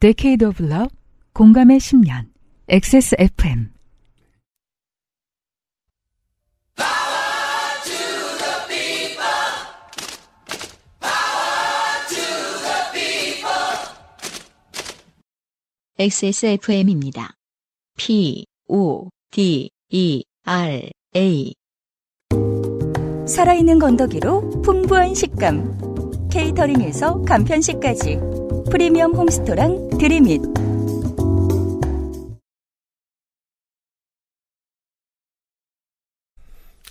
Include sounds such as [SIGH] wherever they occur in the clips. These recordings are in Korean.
Decade of Love, 공감의 10년, XSFM. XSFM입니다. P, O, D, E, R, A. 살아있는 건더기로 풍부한 식감. 케이터링에서 간편식까지. 프리미엄 홈스토랑 드림잇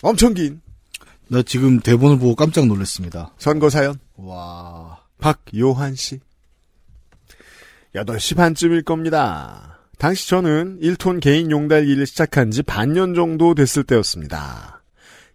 엄청 긴. 나 지금 대본을 보고 깜짝 놀랐습니다. 선거 사연. 와. 박요한 씨. 8시 반쯤일 겁니다. 당시 저는 1톤 개인 용달기를 시작한 지 반년 정도 됐을 때였습니다.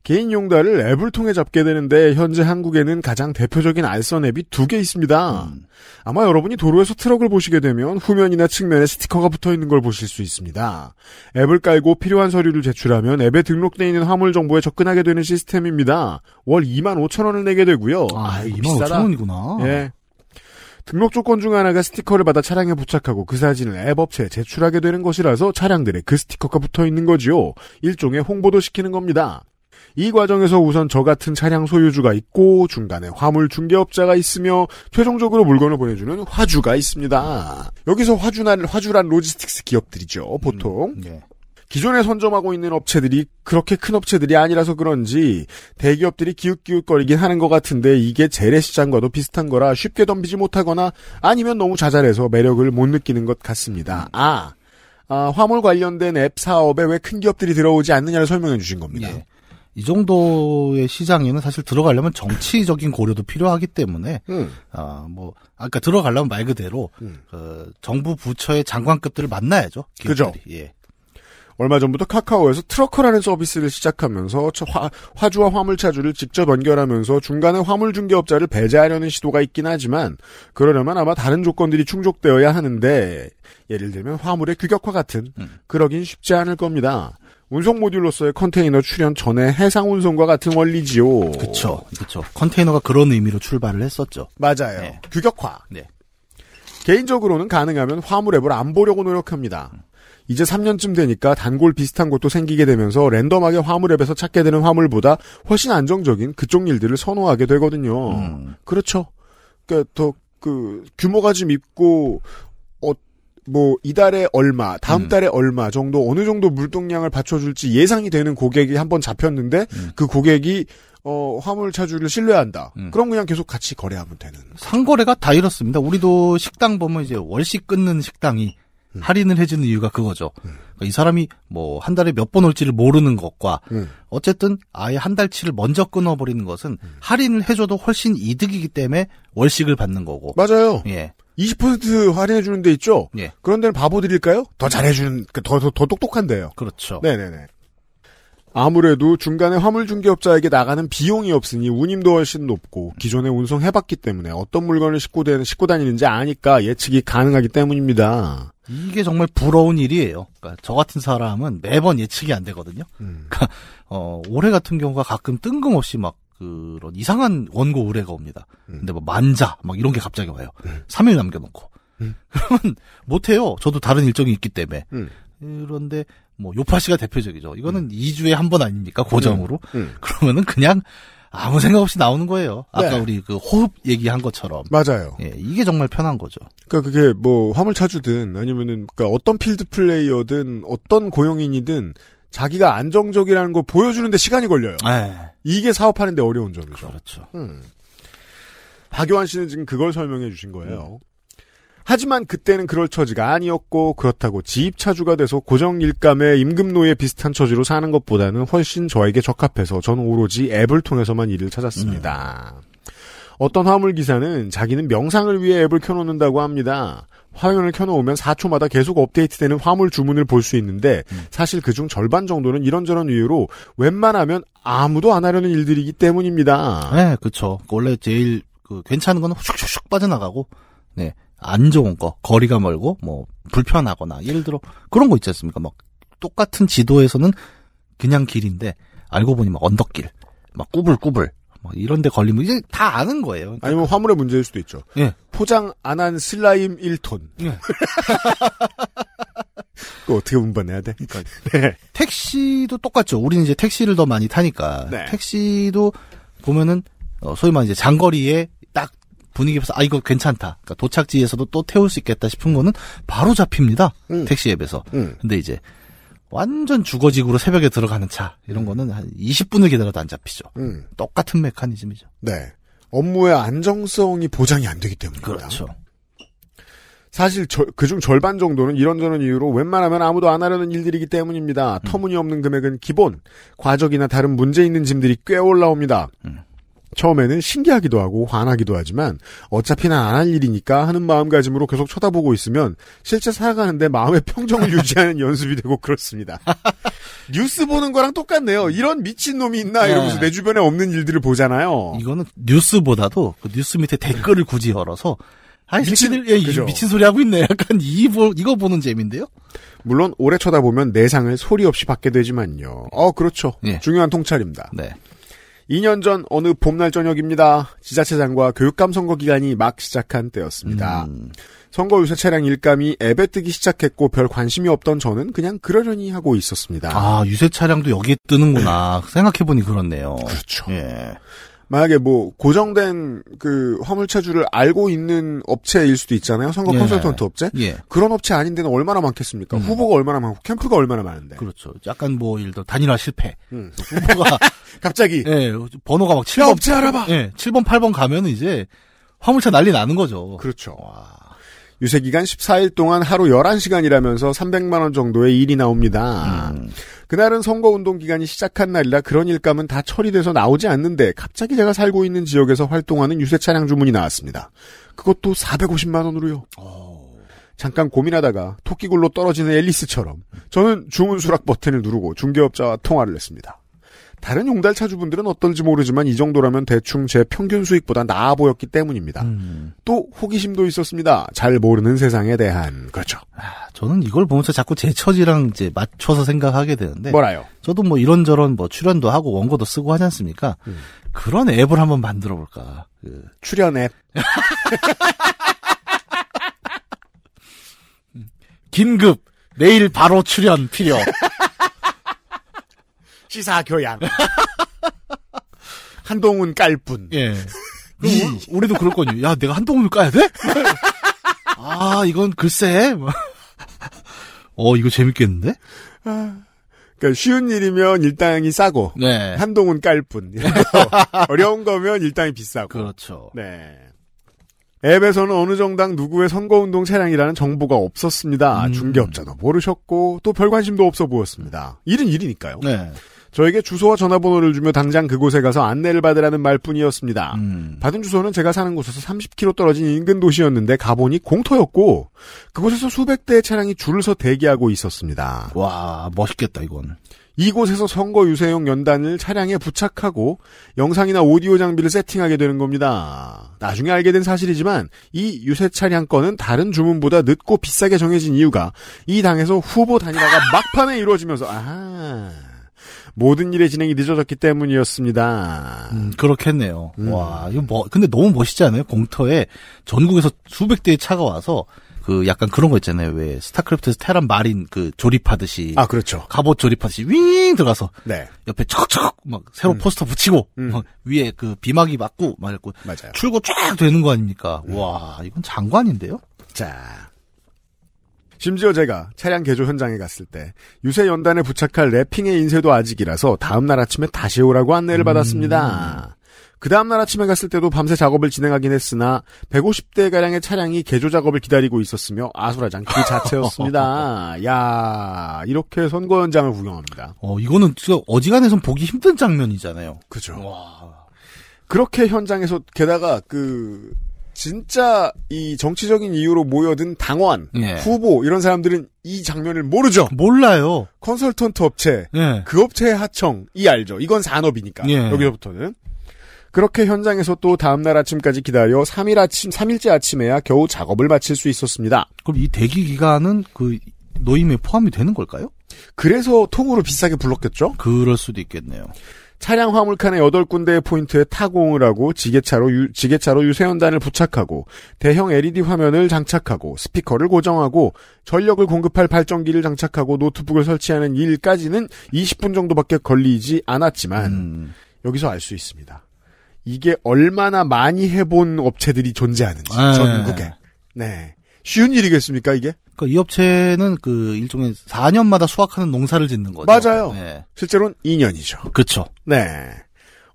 개인 용달을 앱을 통해 잡게 되는데 현재 한국에는 가장 대표적인 알선 앱이 두 개 있습니다. 음. 아마 여러분이 도로에서 트럭을 보시게 되면 후면이나 측면에 스티커가 붙어 있는 걸 보실 수 있습니다. 앱을 깔고 필요한 서류를 제출하면 앱에 등록돼 있는 화물 정보에 접근하게 되는 시스템입니다. 월 2만 5천 원을 내게 되고요. 아, 2만 아, 5천 원이구나. 예. 등록 조건 중 하나가 스티커를 받아 차량에 부착하고 그 사진을 앱 업체에 제출하게 되는 것이라서 차량들의 그 스티커가 붙어 있는 거지요. 일종의 홍보도 시키는 겁니다. 이 과정에서 우선 저 같은 차량 소유주가 있고 중간에 화물 중개업자가 있으며 최종적으로 물건을 보내주는 화주가 있습니다. 여기서 화주란 화주란 로지스틱스 기업들이죠. 음, 보통. 음, 네. 기존에 선점하고 있는 업체들이 그렇게 큰 업체들이 아니라서 그런지 대기업들이 기웃기웃거리긴 하는 것 같은데 이게 재래시장과도 비슷한 거라 쉽게 덤비지 못하거나 아니면 너무 자잘해서 매력을 못 느끼는 것 같습니다. 음. 아, 아 화물 관련된 앱 사업에 왜 큰 기업들이 들어오지 않느냐를 설명해 주신 겁니다. 네. 이 정도의 시장에는 사실 들어가려면 정치적인 고려도 필요하기 때문에 음. 아뭐 아까 들어가려면 말 그대로 음. 어, 정부 부처의 장관급들을 만나야죠. 그죠. 예. 얼마 전부터 카카오에서 트러커라는 서비스를 시작하면서 화, 화주와 화물차주를 직접 연결하면서 중간에 화물 중개업자를 배제하려는 시도가 있긴 하지만 그러려면 아마 다른 조건들이 충족되어야 하는데 예를 들면 화물의 규격화 같은 음. 그러긴 쉽지 않을 겁니다. 운송 모듈로서의 컨테이너 출현 전에 해상 운송과 같은 원리지요. 그렇죠, 그렇죠. 컨테이너가 그런 의미로 출발을 했었죠. 맞아요. 네. 규격화. 네. 개인적으로는 가능하면 화물앱을 안 보려고 노력합니다. 이제 3년쯤 되니까 단골 비슷한 곳도 생기게 되면서 랜덤하게 화물앱에서 찾게 되는 화물보다 훨씬 안정적인 그쪽 일들을 선호하게 되거든요. 음. 그렇죠. 그러니까 더그 규모가 좀 있고 뭐 이달에 얼마, 다음 음. 달에 얼마 정도 어느 정도 물동량을 받쳐줄지 예상이 되는 고객이 한번 잡혔는데 음. 그 고객이 어, 화물 차주를 신뢰한다. 음. 그럼 그냥 계속 같이 거래하면 되는. 상거래가 다 이렇습니다. 우리도 식당 보면 이제 월식 끊는 식당이 음. 할인을 해주는 이유가 그거죠. 음. 그러니까 이 사람이 뭐 한 달에 몇 번 올지를 모르는 것과 음. 어쨌든 아예 한 달치를 먼저 끊어버리는 것은 음. 할인을 해줘도 훨씬 이득이기 때문에 월식을 받는 거고. 맞아요. 예. 20% 할인해 주는 데 있죠. 예. 그런 데는 바보들일까요? 더 잘해 주는 더더 그 더 똑똑한데요. 그렇죠. 네, 네, 네. 아무래도 중간에 화물 중개업자에게 나가는 비용이 없으니 운임도 훨씬 높고 기존에 운송해봤기 때문에 어떤 물건을 싣고, 되, 싣고 다니는지 아니까 예측이 가능하기 때문입니다. 이게 정말 부러운 일이에요. 그러니까 저 같은 사람은 매번 예측이 안 되거든요. 음. 그러니까 어, 올해 같은 경우가 가끔 뜬금없이 막 그런 이상한 원고 의뢰가 옵니다. 음. 근데 뭐 만자 막 이런 게 갑자기 와요. 음. 3일 남겨놓고 음. [LAUGHS] 그러면 못해요. 저도 다른 일정이 있기 때문에 음. 그런데 뭐 요파 씨가 대표적이죠. 이거는 2주에 음. 한번 아닙니까 고정으로 음. 그러면은 그냥 아무 생각 없이 나오는 거예요. 아까 네. 우리 그 호흡 얘기한 것처럼. 맞아요. 예, 이게 정말 편한 거죠. 그러니까 그게 뭐 화물 차주든 아니면은 그러니까 어떤 필드 플레이어든 어떤 고용인이든 자기가 안정적이라는 걸 보여주는데 시간이 걸려요. 에이. 네. 이게 사업하는데 어려운 점이죠. 그렇죠. 음. 박요한 씨는 지금 그걸 설명해 주신 거예요. 음. 하지만 그때는 그럴 처지가 아니었고 그렇다고 지입차주가 돼서 고정 일감에 임금노예 비슷한 처지로 사는 것보다는 훨씬 저에게 적합해서 저는 오로지 앱을 통해서만 일을 찾았습니다. 음. 어떤 화물기사는 자기는 명상을 위해 앱을 켜놓는다고 합니다. 화면을 켜놓으면 4초마다 계속 업데이트되는 화물 주문을 볼 수 있는데 음. 사실 그중 절반 정도는 이런저런 이유로 웬만하면 아무도 안 하려는 일들이기 때문입니다. 네, 그렇죠. 원래 제일 그 괜찮은 건 슉슉슉 빠져나가고 네. 안 좋은 거, 거리가 멀고 뭐 불편하거나 예를 들어 그런 거 있지 않습니까? 막 똑같은 지도에서는 그냥 길인데 알고 보니 막 언덕길, 막 꾸불꾸불 뭐 이런 데 걸리면 이제 다 아는 거예요. 그러니까 아니면 화물의 문제일 수도 있죠. 예. 포장 안 한 슬라임 1톤. 예. [LAUGHS] 그거 어떻게 운반해야 돼? 그러니까 [LAUGHS] 네. 택시도 똑같죠. 우리는 이제 택시를 더 많이 타니까 네. 택시도 보면은 어, 소위 말해 이제 장거리에 딱 분위기 봐서 아 이거 괜찮다. 그러니까 도착지에서도 또 태울 수 있겠다 싶은 거는 바로 잡힙니다. 음. 택시 앱에서. 음. 근데 이제 완전 주거지구로 새벽에 들어가는 차 이런 음. 거는 한 20분을 기다려도 안 잡히죠. 음. 똑같은 메커니즘이죠. 네. 업무의 안정성이 보장이 안 되기 때문입니다. 그렇죠. 사실 그중 절반 정도는 이런저런 이유로 웬만하면 아무도 안 하려는 일들이기 때문입니다. 음. 터무니없는 금액은 기본, 과적이나 다른 문제 있는 짐들이 꽤 올라옵니다. 음. 처음에는 신기하기도 하고 화나기도 하지만 어차피 난 안 할 일이니까 하는 마음가짐으로 계속 쳐다보고 있으면 실제 살아가는데 마음의 평정을 [LAUGHS] 유지하는 연습이 되고 그렇습니다. [LAUGHS] 뉴스 보는 거랑 똑같네요. 이런 미친놈이 있나 네. 이러면서 내 주변에 없는 일들을 보잖아요. 이거는 뉴스보다도 그 뉴스 밑에 댓글을 굳이 열어서 아, 미친, 새끼죠 예, 미친 소리 하고 있네. 약간 이, 보, 이거 보는 재미인데요? 물론, 오래 쳐다보면 내상을 소리 없이 받게 되지만요. 어, 그렇죠. 예. 중요한 통찰입니다. 네. 2년 전 어느 봄날 저녁입니다. 지자체장과 교육감 선거 기간이 막 시작한 때였습니다. 음. 선거 유세 차량 일감이 애배 뜨기 시작했고 별 관심이 없던 저는 그냥 그러려니 하고 있었습니다. 아 유세 차량도 여기에 뜨는구나 생각해보니 그렇네요. 그렇죠. 예. 만약에 뭐 고정된 그 화물차주를 알고 있는 업체일 수도 있잖아요. 선거 예. 컨설턴트 업체. 예. 그런 업체 아닌 데는 얼마나 많겠습니까? 음. 후보가 얼마나 많고 캠프가 얼마나 많은데. 그렇죠. 약간 뭐 예를 들어 단일화 실패. 음. 후보가 [LAUGHS] 갑자기 예, 번호가 막 7번 업체 알아봐. 예, 7번 8번 가면 이제 화물차 난리 나는 거죠. 그렇죠. 와. 유세기간 14일 동안 하루 11시간이라면서 300만원 정도의 일이 나옵니다. 음. 그날은 선거운동 기간이 시작한 날이라 그런 일감은 다 처리돼서 나오지 않는데 갑자기 제가 살고 있는 지역에서 활동하는 유세 차량 주문이 나왔습니다. 그것도 450만원으로요. 잠깐 고민하다가 토끼굴로 떨어지는 앨리스처럼 저는 주문 수락 버튼을 누르고 중개업자와 통화를 했습니다. 다른 용달 차주분들은 어떤지 모르지만 이 정도라면 대충 제 평균 수익보다 나아 보였기 때문입니다. 음. 또 호기심도 있었습니다. 잘 모르는 세상에 대한 그렇죠. 아, 저는 이걸 보면서 자꾸 제 처지랑 이제 맞춰서 생각하게 되는데 뭐라요? 저도 뭐 이런저런 뭐 출연도 하고 원고도 쓰고 하지 않습니까? 음. 그런 앱을 한번 만들어 볼까. 그... 출연 앱. [LAUGHS] 음. 긴급 내일 바로 출연 필요. 시사 교양. [LAUGHS] 한동훈 깔뿐. 예. 그 올해도 그럴 거니. 야, 내가 한동훈을 까야 돼? [LAUGHS] 아, 이건 글쎄. [LAUGHS] 어, 이거 재밌겠는데? 그러니까 쉬운 일이면 일당이 싸고 네. 한동훈 깔뿐 어려운 거면 일당이 비싸고 그렇죠. 네. 앱에서는 어느 정당 누구의 선거운동 차량이라는 정보가 없었습니다. 음. 중개업자도 모르셨고 또 별 관심도 없어 보였습니다. 일은 일이니까요. 네. 저에게 주소와 전화번호를 주며 당장 그곳에 가서 안내를 받으라는 말뿐이었습니다. 음. 받은 주소는 제가 사는 곳에서 30km 떨어진 인근 도시였는데 가보니 공터였고 그곳에서 수백 대의 차량이 줄을 서 대기하고 있었습니다. 와 멋있겠다 이건. 이곳에서 선거 유세용 연단을 차량에 부착하고 영상이나 오디오 장비를 세팅하게 되는 겁니다. 나중에 알게 된 사실이지만 이 유세 차량권은 다른 주문보다 늦고 비싸게 정해진 이유가 이 당에서 후보 단일화가 [LAUGHS] 막판에 이루어지면서 아하 모든 일의 진행이 늦어졌기 때문이었습니다. 음, 그렇겠네요. 음. 와, 이거 뭐, 근데 너무 멋있지 않아요? 공터에 전국에서 수백 대의 차가 와서 그 약간 그런 거 있잖아요. 왜 스타크래프트에서 테란 마린 그 조립하듯이 아 그렇죠. 갑옷 조립하듯이 윙 들어가서 네. 옆에 척척 막 새로 음. 포스터 붙이고 음. 막 위에 그 비막이 맞고 말고 출고 쫙 되는 거 아닙니까? 음. 와 이건 장관인데요. 자 심지어 제가 차량 개조 현장에 갔을 때 유세 연단에 부착할 랩핑의 인쇄도 아직이라서 다음 날 아침에 다시 오라고 안내를 음. 받았습니다. 그 다음 날 아침에 갔을 때도 밤새 작업을 진행하긴 했으나 150대 가량의 차량이 개조 작업을 기다리고 있었으며 아수라장 그 자체였습니다. [LAUGHS] 야 이렇게 선거 현장을 구경합니다. 어 이거는 진짜 어지간해선 보기 힘든 장면이잖아요. 그죠. 와. 그렇게 현장에서 게다가 그 진짜 이 정치적인 이유로 모여든 당원, 예. 후보 이런 사람들은 이 장면을 모르죠. 몰라요. 컨설턴트 업체, 예. 그 업체의 하청이 알죠. 이건 산업이니까 예. 여기서부터는 그렇게 현장에서 또 다음날 아침까지 기다려 3일 아침, 3일째 아침에야 겨우 작업을 마칠 수 있었습니다. 그럼 이 대기 기간은 그 노임에 포함이 되는 걸까요? 그래서 통으로 비싸게 불렀겠죠? 그럴 수도 있겠네요. 차량 화물칸의 8군데의 포인트에 타공을 하고 지게차로, 유, 지게차로 유세연단을 부착하고 대형 LED 화면을 장착하고 스피커를 고정하고 전력을 공급할 발전기를 장착하고 노트북을 설치하는 일까지는 20분 정도밖에 걸리지 않았지만 음. 여기서 알 수 있습니다. 이게 얼마나 많이 해본 업체들이 존재하는지 아, 전국에. 네. 쉬운 일이겠습니까 이게? 그이 그러니까 업체는 그 일종의 4년마다 수확하는 농사를 짓는 거죠. 맞아요. 네. 실제로는 2년이죠. 그렇죠. 네.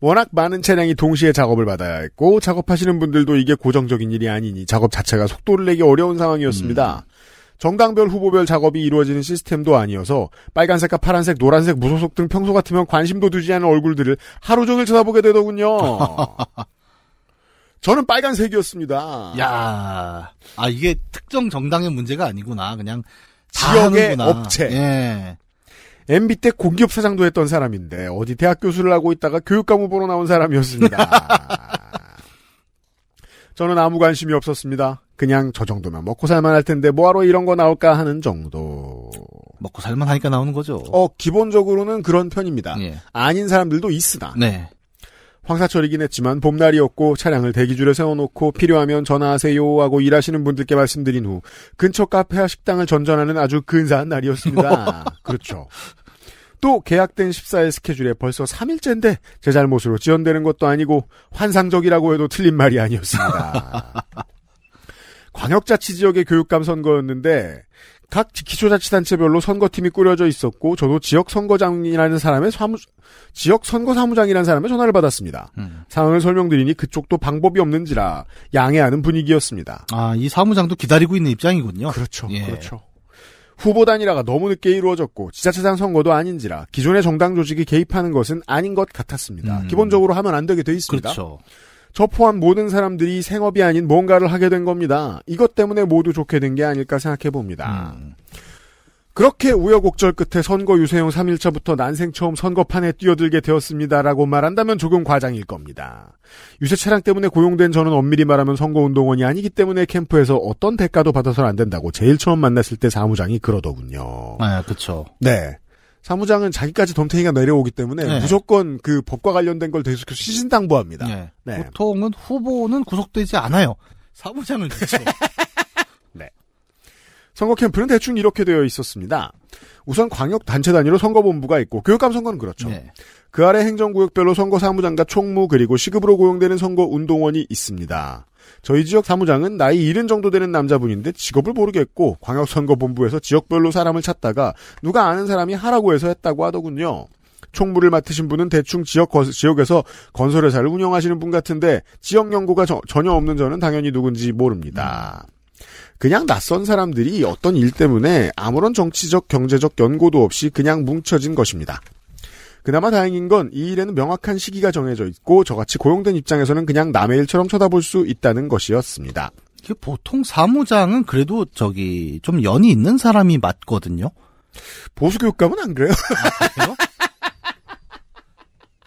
워낙 많은 차량이 동시에 작업을 받아야 했고 작업하시는 분들도 이게 고정적인 일이 아니니 작업 자체가 속도를 내기 어려운 상황이었습니다. 음. 정당별 후보별 작업이 이루어지는 시스템도 아니어서 빨간색과 파란색, 노란색, 무소속 등 평소 같으면 관심도 두지 않은 얼굴들을 하루 종일 쳐다보게 되더군요. [LAUGHS] 저는 빨간색이었습니다. 야, 아 이게 특정 정당의 문제가 아니구나. 그냥 지역의 업체. 예. MB 때 공기업 사장도 했던 사람인데 어디 대학 교수를 하고 있다가 교육감 후보로 나온 사람이었습니다. [LAUGHS] 저는 아무 관심이 없었습니다. 그냥 저 정도면 먹고 살만할 텐데 뭐하러 이런 거 나올까 하는 정도. 먹고 살만하니까 나오는 거죠. 어 기본적으로는 그런 편입니다. 예. 아닌 사람들도 있으나. 네. 황사철이긴 했지만 봄날이었고 차량을 대기줄에 세워놓고 필요하면 전화하세요 하고 일하시는 분들께 말씀드린 후 근처 카페와 식당을 전전하는 아주 근사한 날이었습니다. [LAUGHS] 그렇죠. 또 계약된 14일 스케줄에 벌써 3일째인데 제 잘못으로 지연되는 것도 아니고 환상적이라고 해도 틀린 말이 아니었습니다. [LAUGHS] 광역자치지역의 교육감 선거였는데 각 기초자치단체별로 선거팀이 꾸려져 있었고 저도 지역 선거장이라는 사람의 사무 지역 선거 사무장이라는 사람의 전화를 받았습니다. 음. 상황을 설명드리니 그쪽도 방법이 없는지라 양해하는 분위기였습니다. 아이 사무장도 기다리고 있는 입장이군요. 그렇죠, 예. 그렇죠. 후보 단일화가 너무 늦게 이루어졌고 지자체장 선거도 아닌지라 기존의 정당 조직이 개입하는 것은 아닌 것 같았습니다. 음. 기본적으로 하면 안 되게 돼 있습니다. 그렇죠. 저 포함 모든 사람들이 생업이 아닌 뭔가를 하게 된 겁니다. 이것 때문에 모두 좋게 된 게 아닐까 생각해 봅니다. 음. 그렇게 우여곡절 끝에 선거 유세용 3일차부터 난생 처음 선거판에 뛰어들게 되었습니다라고 말한다면 조금 과장일 겁니다. 유세 차량 때문에 고용된 저는 엄밀히 말하면 선거운동원이 아니기 때문에 캠프에서 어떤 대가도 받아서는 안 된다고 제일 처음 만났을 때 사무장이 그러더군요. 아, 그쵸. 네. 사무장은 자기까지 덤탱이가 내려오기 때문에 네. 무조건 그 법과 관련된 걸 계속 시신당부합니다. 네. 네. 보통은 후보는 구속되지 않아요. 사무장을 그렇죠. [LAUGHS] 네. 선거 캠프는 대충 이렇게 되어 있었습니다. 우선 광역 단체 단위로 선거본부가 있고 교육감 선거는 그렇죠. 네. 그 아래 행정구역별로 선거 사무장과 총무 그리고 시급으로 고용되는 선거 운동원이 있습니다. 저희 지역 사무장은 나이 70 정도 되는 남자분인데 직업을 모르겠고 광역선거본부에서 지역별로 사람을 찾다가 누가 아는 사람이 하라고 해서 했다고 하더군요. 총무를 맡으신 분은 대충 지역 지역에서 건설회사를 운영하시는 분 같은데 지역 연구가 저, 전혀 없는 저는 당연히 누군지 모릅니다. 그냥 낯선 사람들이 어떤 일 때문에 아무런 정치적 경제적 연고도 없이 그냥 뭉쳐진 것입니다. 그나마 다행인 건 이 일에는 명확한 시기가 정해져 있고 저같이 고용된 입장에서는 그냥 남의 일처럼 쳐다볼 수 있다는 것이었습니다. 보통 사무장은 그래도 저기 좀 연이 있는 사람이 맞거든요. 보수교육감은 안 그래요? 아,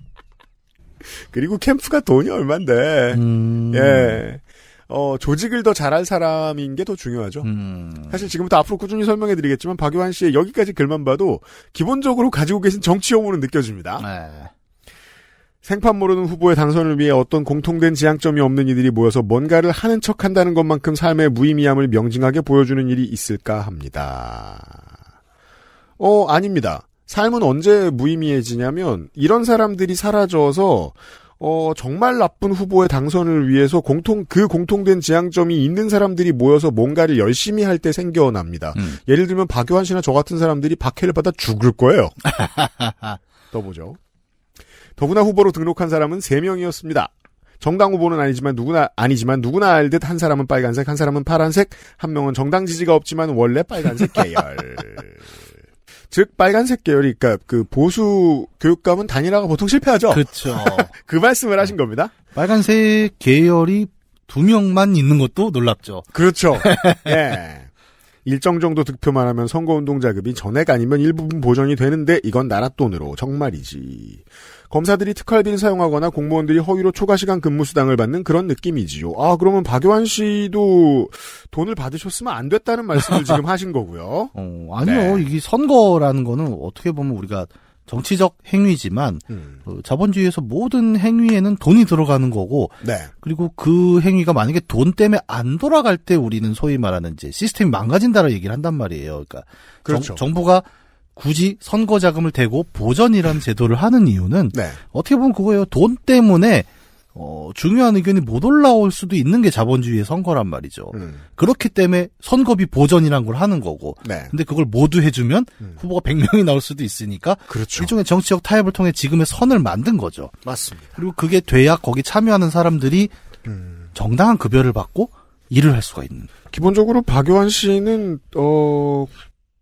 [LAUGHS] 그리고 캠프가 돈이 얼만데. 음... 예. 어, 조직을 더 잘할 사람인 게 더 중요하죠. 음. 사실 지금부터 앞으로 꾸준히 설명해 드리겠지만 박유환 씨의 여기까지 글만 봐도 기본적으로 가지고 계신 정치 혐오는 느껴집니다. 네. 생판 모르는 후보의 당선을 위해 어떤 공통된 지향점이 없는 이들이 모여서 뭔가를 하는 척 한다는 것만큼 삶의 무의미함을 명징하게 보여주는 일이 있을까 합니다. 어, 아닙니다. 삶은 언제 무의미해지냐면 이런 사람들이 사라져서 어, 정말 나쁜 후보의 당선을 위해서 공통, 그 공통된 지향점이 있는 사람들이 모여서 뭔가를 열심히 할 때 생겨납니다. 음. 예를 들면 박요한 씨나 저 같은 사람들이 박해를 받아 죽을 거예요. 떠보죠. [LAUGHS] 더구나 후보로 등록한 사람은 3명이었습니다. 정당 후보는 아니지만 누구나, 아니지만 누구나 알듯 한 사람은 빨간색, 한 사람은 파란색, 한 명은 정당 지지가 없지만 원래 빨간색 계열. [LAUGHS] 즉 빨간색 계열이 그러니까 그 보수 교육감은 단일화가 보통 실패하죠. 그렇죠. [LAUGHS] 그 말씀을 하신 겁니다. 빨간색 계열이 두 명만 있는 것도 놀랍죠. 그렇죠. [LAUGHS] 예. 일정 정도 득표만 하면 선거운동 자금이 전액 아니면 일부분 보전이 되는데 이건 나라 돈으로 정말이지. 검사들이 특활비를 사용하거나 공무원들이 허위로 초과시간 근무수당을 받는 그런 느낌이지요. 아, 그러면 박요한 씨도 돈을 받으셨으면 안 됐다는 말씀을 지금 하신 거고요. [LAUGHS] 어, 아니요. 네. 이게 선거라는 거는 어떻게 보면 우리가 정치적 행위지만 음. 어, 자본주의에서 모든 행위에는 돈이 들어가는 거고 네. 그리고 그 행위가 만약에 돈 때문에 안 돌아갈 때 우리는 소위 말하는 이제 시스템이 망가진다라 고 얘기를 한단 말이에요. 그러니까 그렇죠. 정, 정부가 굳이 선거 자금을 대고 보전이라는 제도를 하는 이유는 네. 어떻게 보면 그거예요. 돈 때문에 어, 중요한 의견이 못 올라올 수도 있는 게 자본주의의 선거란 말이죠. 음. 그렇기 때문에 선거비 보전이란 걸 하는 거고. 네. 근데 그걸 모두 해주면 음. 후보가 100명이 나올 수도 있으니까. 그렇죠. 일종의 정치적 타협을 통해 지금의 선을 만든 거죠. 맞습니다. 그리고 그게 돼야 거기 참여하는 사람들이 음. 정당한 급여를 받고 일을 할 수가 있는. 기본적으로 박요한 씨는, 어,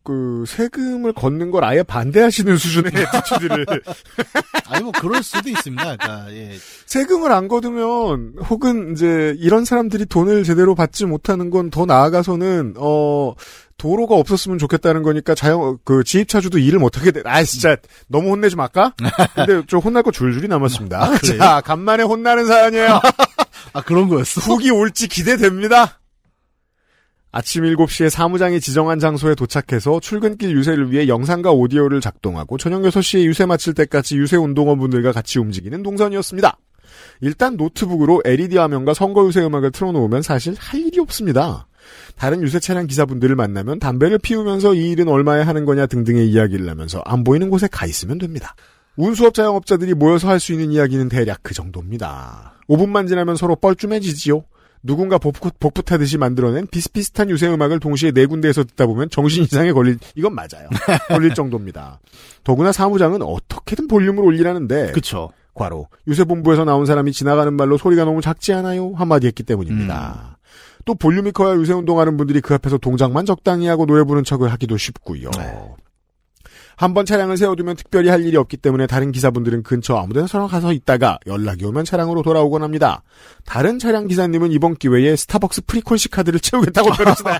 그 세금을 걷는 걸 아예 반대하시는 수준의 지들을 [LAUGHS] 아니 뭐 그럴 수도 있습니다. 그러니까 예. 세금을 안걷으면 혹은 이제 이런 사람들이 돈을 제대로 받지 못하는 건 더 나아가서는 어 도로가 없었으면 좋겠다는 거니까 자영 그 지입차주도 일을 못 하게 돼. 아 진짜 너무 혼내지 말까? 근데 좀 혼날 거 줄줄이 남았습니다. 아, 자 간만에 혼나는 사연이에요. 아 그런 거였어. 후기 올지 기대됩니다. 아침 7시에 사무장이 지정한 장소에 도착해서 출근길 유세를 위해 영상과 오디오를 작동하고 저녁 6시에 유세 마칠 때까지 유세 운동원분들과 같이 움직이는 동선이었습니다. 일단 노트북으로 LED 화면과 선거 유세 음악을 틀어놓으면 사실 할 일이 없습니다. 다른 유세 차량 기사분들을 만나면 담배를 피우면서 이 일은 얼마에 하는 거냐 등등의 이야기를 하면서 안 보이는 곳에 가 있으면 됩니다. 운수업 자영업자들이 모여서 할 수 있는 이야기는 대략 그 정도입니다. 5분만 지나면 서로 뻘쭘해지지요. 누군가 복붙, 복붙하듯이 만들어낸 비슷비슷한 유세 음악을 동시에 네 군데에서 듣다 보면 정신 이상에 걸릴 이건 맞아요. 걸릴 정도입니다. 더구나 사무장은 어떻게든 볼륨을 올리라는데 그쵸. 과로 유세 본부에서 나온 사람이 지나가는 말로 소리가 너무 작지 않아요 한마디 했기 때문입니다. 음. 또 볼륨이 커야 유세 운동하는 분들이 그 앞에서 동작만 적당히 하고 노래 부는 척을 하기도 쉽고요. 네. 한번 차량을 세워두면 특별히 할 일이 없기 때문에 다른 기사분들은 근처 아무데나 서 가서 있다가 연락이 오면 차량으로 돌아오곤 합니다. 다른 차량 기사님은 이번 기회에 스타벅스 프리콜시 카드를 [LAUGHS] 채우겠다고 그러시다.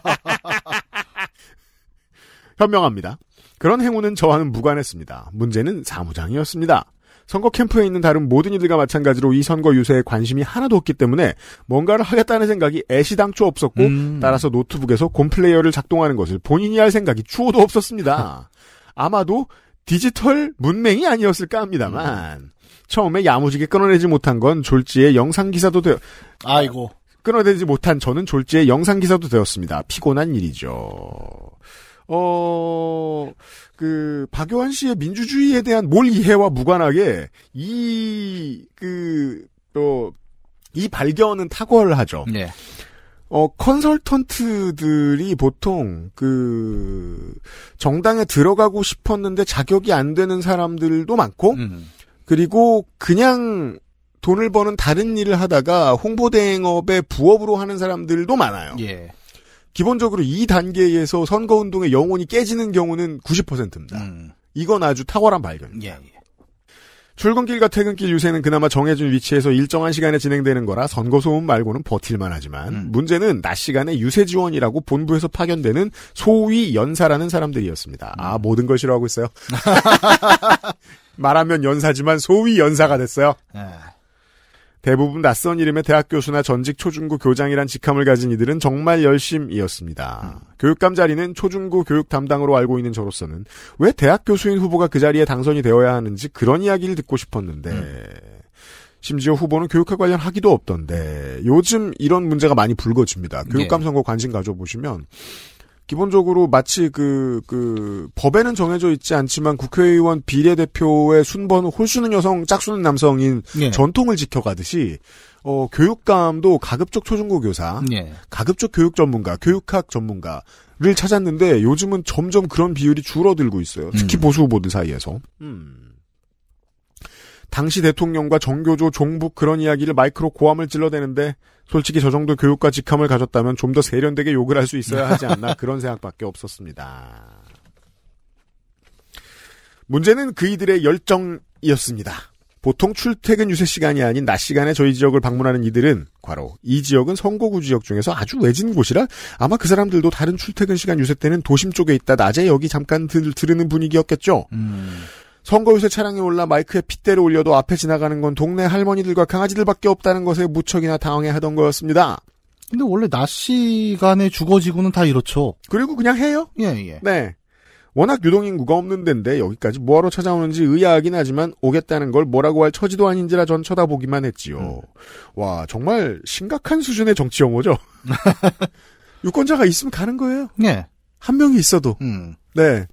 [LAUGHS] 현명합니다. 그런 행운은 저와는 무관했습니다. 문제는 사무장이었습니다. 선거 캠프에 있는 다른 모든 이들과 마찬가지로 이 선거 유세에 관심이 하나도 없기 때문에 뭔가를 하겠다는 생각이 애시당초 없었고 음. 따라서 노트북에서 곰플레이어를 작동하는 것을 본인이 할 생각이 추호도 없었습니다. 아마도 디지털 문맹이 아니었을까 합니다만 음. 처음에 야무지게 끊어내지 못한 건졸지에 영상 기사도 되어 아이고 끊어내지 못한 저는 졸지에 영상 기사도 되었습니다. 피곤한 일이죠. 어, 그, 박요한 씨의 민주주의에 대한 몰 이해와 무관하게, 이, 그, 또, 이 발견은 탁월하죠. 네. 어, 컨설턴트들이 보통 그 정당에 들어가고 싶었는데 자격이 안 되는 사람들도 많고 음, 음. 그리고 그냥 돈을 버는 다른 일을 하다가 홍보대행업에 부업으로 하는 사람들도 많아요. 예. 기본적으로 이 단계에서 선거운동의 영혼이 깨지는 경우는 90%입니다. 음. 이건 아주 탁월한 발견입니다. 예, 예. 출근길과 퇴근길 유세는 그나마 정해진 위치에서 일정한 시간에 진행되는 거라 선거 소음 말고는 버틸만 하지만 음. 문제는 낮 시간에 유세 지원이라고 본부에서 파견되는 소위 연사라는 사람들이었습니다. 아, 음. 아 모든 걸 싫어하고 있어요. [LAUGHS] 말하면 연사지만 소위 연사가 됐어요. 아. 대부분 낯선 이름의 대학 교수나 전직 초중고 교장이란 직함을 가진 이들은 정말 열심이었습니다. 음. 교육감 자리는 초중고 교육 담당으로 알고 있는 저로서는 왜 대학 교수인 후보가 그 자리에 당선이 되어야 하는지 그런 이야기를 듣고 싶었는데 음. 심지어 후보는 교육과 관련 학위도 없던데 요즘 이런 문제가 많이 불거집니다. 교육감 예. 선거 관심 가져보시면 기본적으로 마치 그, 그, 법에는 정해져 있지 않지만 국회의원 비례대표의 순번은 홀수는 여성, 짝수는 남성인 예. 전통을 지켜가듯이, 어, 교육감도 가급적 초중고 교사, 예. 가급적 교육 전문가, 교육학 전문가를 찾았는데 요즘은 점점 그런 비율이 줄어들고 있어요. 특히 음. 보수 후보들 사이에서. 음. 당시 대통령과 정교조, 종북 그런 이야기를 마이크로 고함을 찔러대는데 솔직히 저 정도 교육과 직함을 가졌다면 좀 더 세련되게 욕을 할 수 있어야 하지 않나 그런 생각밖에 없었습니다. 문제는 그이들의 열정이었습니다. 보통 출퇴근 유세 시간이 아닌 낮 시간에 저희 지역을 방문하는 이들은 과로 이 지역은 선거구 지역 중에서 아주 외진 곳이라 아마 그 사람들도 다른 출퇴근 시간 유세 때는 도심 쪽에 있다 낮에 여기 잠깐 들, 으는 분위기였겠죠. 음. 선거 유세 차량에 올라 마이크에 핏대를 올려도 앞에 지나가는 건 동네 할머니들과 강아지들밖에 없다는 것에 무척이나 당황해하던 거였습니다. 근데 원래 낮 시간에 주거지구는 다 이렇죠. 그리고 그냥 해요. 예, 예. 네. 워낙 유동인구가 없는 데인데 여기까지 뭐하러 찾아오는지 의아하긴 하지만 오겠다는 걸 뭐라고 할 처지도 아닌지라 전 쳐다보기만 했지요. 음. 와, 정말 심각한 수준의 정치 용어죠. [LAUGHS] 유권자가 있으면 가는 거예요. 네. 한 명이 있어도. 음. 네.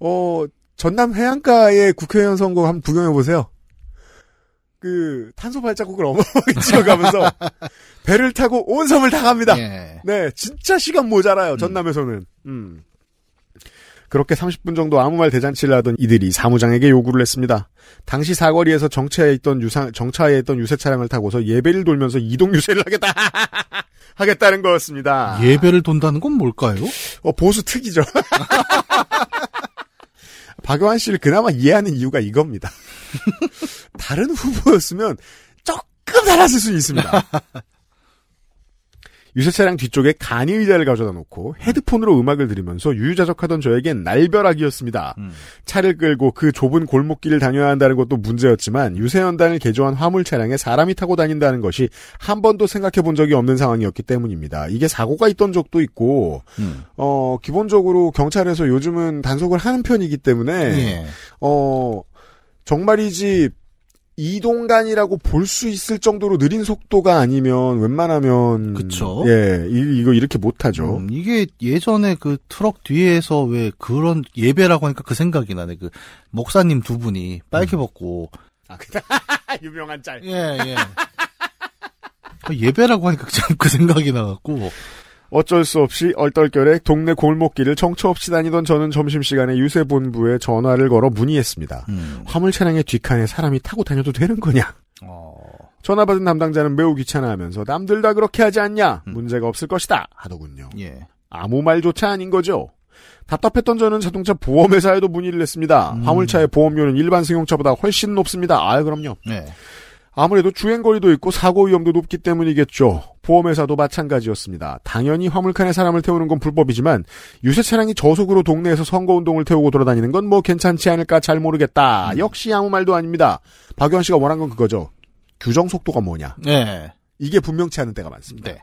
어, 전남 해안가의 국회의원 선거 한번 구경해 보세요. 그 탄소 발자국을 어마어마하게 [LAUGHS] 찍어가면서 배를 타고 온 섬을 다 갑니다. 예. 네, 진짜 시간 모자라요. 음. 전남에서는. 음. 그렇게 30분 정도 아무 말 대잔치를 하던 이들이 사무장에게 요구를 했습니다. 당시 사거리에서 정차해 있던 유상, 정차해 있던 유세 차량을 타고서 예배를 돌면서 이동 유세를 하겠다! [LAUGHS] 하겠다는 거였습니다. 예배를 돈다는 건 뭘까요? 어, 보수 특이죠. [LAUGHS] 박여환 씨를 그나마 이해하는 이유가 이겁니다. [LAUGHS] 다른 후보였으면 조금 달랐을 수 있습니다. [LAUGHS] 유세차량 뒤쪽에 간이 의자를 가져다 놓고 헤드폰으로 음악을 들으면서 유유자적하던 저에겐 날벼락이었습니다. 음. 차를 끌고 그 좁은 골목길을 다녀야 한다는 것도 문제였지만 유세연단을 개조한 화물 차량에 사람이 타고 다닌다는 것이 한 번도 생각해 본 적이 없는 상황이었기 때문입니다. 이게 사고가 있던 적도 있고 음. 어 기본적으로 경찰에서 요즘은 단속을 하는 편이기 때문에 예. 어 정말이지 이동간이라고 볼 수 있을 정도로 느린 속도가 아니면 웬만하면 그쵸? 예, 이, 거 이렇게 못 하죠. 음, 이게 예전에 그 트럭 뒤에서 왜 그런 예배라고 하니까 그 생각이 나네. 그 목사님 두 분이 빨개 음. 벗고 아, 그 [LAUGHS] 유명한 짤. 예, 예. 그 예배라고 하니까 그 생각이 나갖고 어쩔 수 없이 얼떨결에 동네 골목길을 정처 없이 다니던 저는 점심시간에 유세본부에 전화를 걸어 문의했습니다. 음. 화물 차량의 뒷칸에 사람이 타고 다녀도 되는 거냐? 어... 전화 받은 담당자는 매우 귀찮아하면서 남들 다 그렇게 하지 않냐? 음. 문제가 없을 것이다 하더군요. 예. 아무 말조차 아닌 거죠. 답답했던 저는 자동차 보험회사에도 문의를 했습니다. 음. 화물차의 보험료는 일반 승용차보다 훨씬 높습니다. 아, 그럼요. 네. 아무래도 주행거리도 있고 사고 위험도 높기 때문이겠죠. 보험회사도 마찬가지였습니다. 당연히 화물칸에 사람을 태우는 건 불법이지만 유세 차량이 저속으로 동네에서 선거운동을 태우고 돌아다니는 건 뭐 괜찮지 않을까 잘 모르겠다. 음. 역시 아무 말도 아닙니다. 박유환 씨가 원한 건 그거죠. 규정 속도가 뭐냐. 네. 이게 분명치 않은 때가 많습니다. 네.